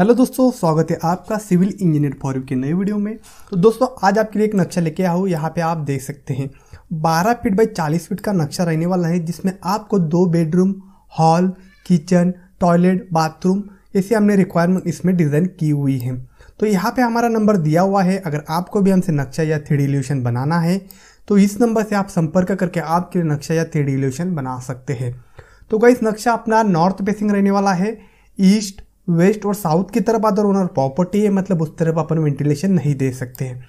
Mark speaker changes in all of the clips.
Speaker 1: hello दोस्तों स्वागत है आपका सिविल इंजीनियर फॉरम के नए वीडियो में तो दोस्तों आज आपके लिए एक नक्शा लेके आया हूँ यहाँ पे आप देख सकते हैं 12 फीट बाई 40 फीट का नक्शा रहने वाला है जिसमें आपको दो bedroom hall kitchen toilet bathroom ऐसी हमने रिक्वायरमेंट इसमें डिज़ाइन की हुई है तो यहाँ पर हमारा नंबर दिया हुआ है अगर आपको भी हमसे नक्शा या थ्री डी बनाना है तो इस नंबर से आप संपर्क करके आपके लिए नक्शा या थ्री डी बना सकते हैं तो क्या नक्शा अपना नॉर्थ फेसिंग रहने वाला है ईस्ट वेस्ट और साउथ की तरफ अदर ओनर प्रॉपर्टी है मतलब उस तरफ अपन वेंटिलेशन नहीं दे सकते हैं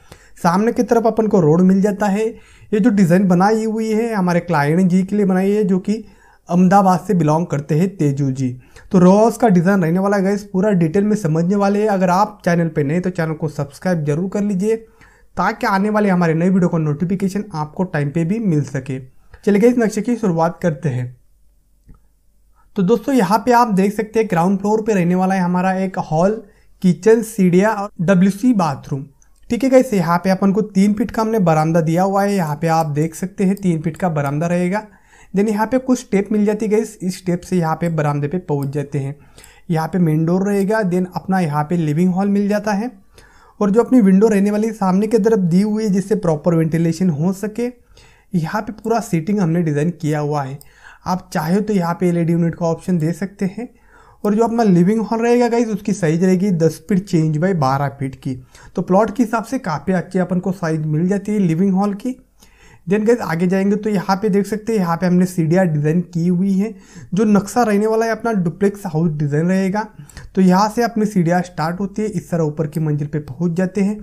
Speaker 1: सामने की तरफ अपन को रोड मिल जाता है ये जो डिज़ाइन बनाई हुई है हमारे क्लाइंट जी के लिए बनाई है जो कि अहमदाबाद से बिलोंग करते हैं तेजू जी तो रोज का डिज़ाइन रहने वाला गैस पूरा डिटेल में समझने वाले हैं अगर आप चैनल पर नए तो चैनल को सब्सक्राइब जरूर कर लीजिए ताकि आने वाले हमारे नए वीडियो का नोटिफिकेशन आपको टाइम पे भी मिल सके चलिए गए इस नक्शे की शुरुआत करते हैं तो दोस्तों यहाँ पे आप देख सकते हैं ग्राउंड फ्लोर पे रहने वाला है हमारा एक हॉल किचन सीढ़िया और डब्ल्यू बाथरूम ठीक है कैसे यहाँ पे अपन को तीन फिट का हमने बरामदा दिया हुआ है यहाँ पे आप देख सकते हैं तीन फिट का बरामदा रहेगा देन यहाँ पे कुछ स्टेप मिल जाती है इस स्टेप से यहाँ पे बरामदे पे पहुँच जाते हैं यहाँ पे मेन डोर रहेगा देन अपना यहाँ पे लिविंग हॉल मिल जाता है और जो अपनी विंडो रहने वाली सामने की तरफ दी हुई है जिससे प्रॉपर वेंटिलेशन हो सके यहाँ पे पूरा सीटिंग हमने डिज़ाइन किया हुआ है आप चाहे तो यहाँ पे एल यूनिट का ऑप्शन दे सकते हैं और जो अपना लिविंग हॉल रहेगा गाइज उसकी साइज रहेगी दस फीट चेंज बाई बारह फीट की तो प्लॉट के हिसाब से काफ़ी अच्छी अपन को साइज मिल जाती है लिविंग हॉल की देन गाइज आगे जाएंगे तो यहाँ पे देख सकते हैं यहाँ पे हमने सीढ़िया डिज़ाइन की हुई है जो नक्शा रहने वाला है अपना डुप्लेक्स हाउस डिज़ाइन रहेगा तो यहाँ से अपनी सीढ़िया स्टार्ट होती है इस तरह ऊपर की मंजिल पर पहुँच जाते हैं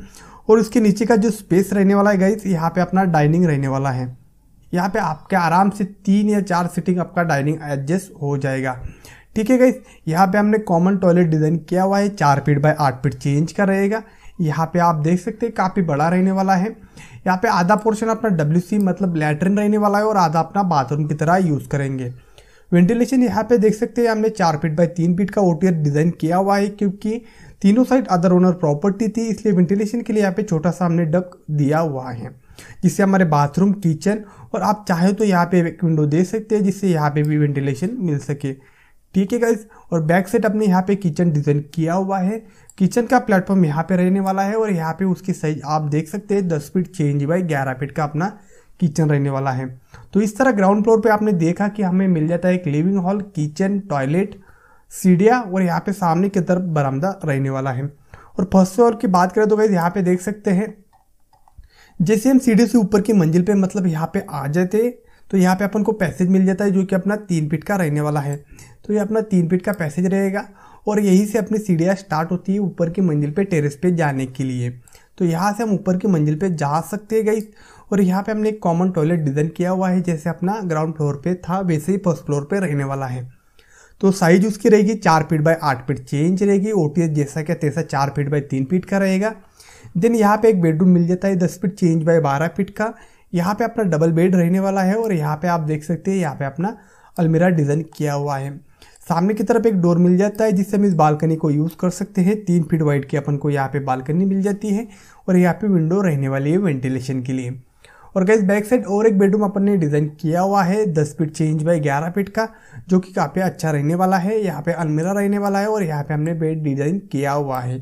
Speaker 1: और उसके नीचे का जो स्पेस रहने वाला है गाइज यहाँ पर अपना डाइनिंग रहने वाला है यहाँ पे आपके आराम से तीन या चार सीटिंग आपका डाइनिंग एडजस्ट हो जाएगा ठीक है गई यहाँ पे हमने कॉमन टॉयलेट डिज़ाइन किया हुआ है चार फीट बाय आठ फीट चेंज का रहेगा यहाँ पे आप देख सकते हैं काफ़ी बड़ा रहने वाला है यहाँ पे आधा पोर्शन अपना डब्ल्यू मतलब लेटरिन रहने वाला है और आधा अपना बाथरूम की तरह यूज़ करेंगे वेंटिलेशन यहाँ पे देख सकते हैं हमने चार फीट बाय तीन फीट का ओ डिज़ाइन किया हुआ है क्योंकि तीनों साइड अदर ओनर प्रॉपर्टी थी इसलिए वेंटिलेशन के लिए यहाँ पे छोटा सा हमने डक दिया हुआ है जिससे हमारे बाथरूम किचन और आप चाहे तो यहाँ पे एक विंडो दे सकते हैं जिससे यहाँ पे भी वेंटिलेशन मिल सके ठीक है गाइज और बैक साइड अपने यहाँ पे किचन डिज़ाइन किया हुआ है किचन का प्लेटफॉर्म यहाँ पे रहने वाला है और यहाँ पे उसकी साइज आप देख सकते हैं दस फीट छः इंच बाई ग्यारह फीट का अपना किचन रहने वाला है तो इस तरह ग्राउंड फ्लोर पे आपने देखा कि हमें मिल जाता है एक लिविंग हॉल किचन टॉयलेट सीढ़िया और यहाँ पे सामने की तरफ बरामदा रहने वाला है और फर्स्ट फ्लोर की बात करें तो भाई यहाँ पे देख सकते हैं जैसे हम सीढ़ी से ऊपर की मंजिल पे मतलब यहाँ पे आ जाते तो यहाँ पे अपन को पैसेज मिल जाता है जो कि अपना तीन फिट का रहने वाला है तो ये अपना तीन फीट का पैसेज रहेगा और यहीं से अपनी सीढ़ियाँ स्टार्ट होती है ऊपर की मंजिल पे टेरेस पे जाने के लिए तो यहाँ से हम ऊपर की मंजिल पे जा सकते हैं गई और यहाँ पे हमने एक कॉमन टॉयलेट डिज़ाइन किया हुआ है जैसे अपना ग्राउंड फ्लोर पे था वैसे ही फर्स्ट फ्लोर पे रहने वाला है तो साइज उसकी रहेगी चार फीट बाय आठ फीट चेंज रहेगी ओ जैसा क्या तैसा चार फीट बाय तीन फीट का रहेगा देन यहाँ पे एक बेडरूम मिल जाता है दस फीट चेंज बाय बारह फीट का यहाँ पे अपना डबल बेड रहने वाला है और यहाँ पे आप देख सकते हैं यहाँ पे अपना अलमीरा डिज़ाइन किया हुआ है सामने की तरफ एक डोर मिल जाता है जिससे हम इस बालकनी को यूज़ कर सकते हैं तीन फीट वाइड की अपन को यहाँ पे बालकनी मिल जाती है और यहाँ पे विंडो रहने वाली है वेंटिलेशन के लिए और गैस बैक साइड और एक बेडरूम अपन ने डिज़ाइन किया हुआ है दस फीट चेंज बाई ग्यारह फीट का जो कि काफ़ी अच्छा रहने वाला है यहाँ पे अलमीरा रहने वाला है और यहाँ पे हमने बेड डिज़ाइन किया हुआ है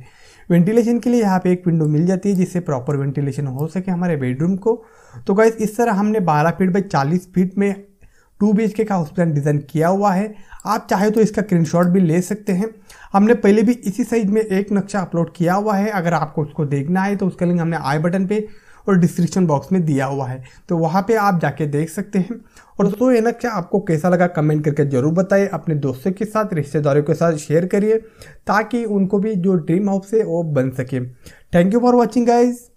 Speaker 1: वेंटिलेशन के लिए यहाँ पे एक विंडो मिल जाती है जिससे प्रॉपर वेंटिलेशन हो सके हमारे बेडरूम को तो गाइज इस तरह हमने 12 फीट बाई 40 फीट में टू बी का हाउस प्लान डिज़ाइन किया हुआ है आप चाहे तो इसका स्क्रीनशॉट भी ले सकते हैं हमने पहले भी इसी साइज में एक नक्शा अपलोड किया हुआ है अगर आपको उसको देखना है तो उसका लिंक हमने आई बटन पर और डिस्क्रिप्शन बॉक्स में दिया हुआ है तो वहाँ पे आप जाके देख सकते हैं और दोस्तों ये नक्शा आपको कैसा लगा कमेंट करके ज़रूर बताइए अपने दोस्तों के साथ रिश्तेदारों के साथ शेयर करिए ताकि उनको भी जो ड्रीम हाउस है वो बन सके thank you for watching guys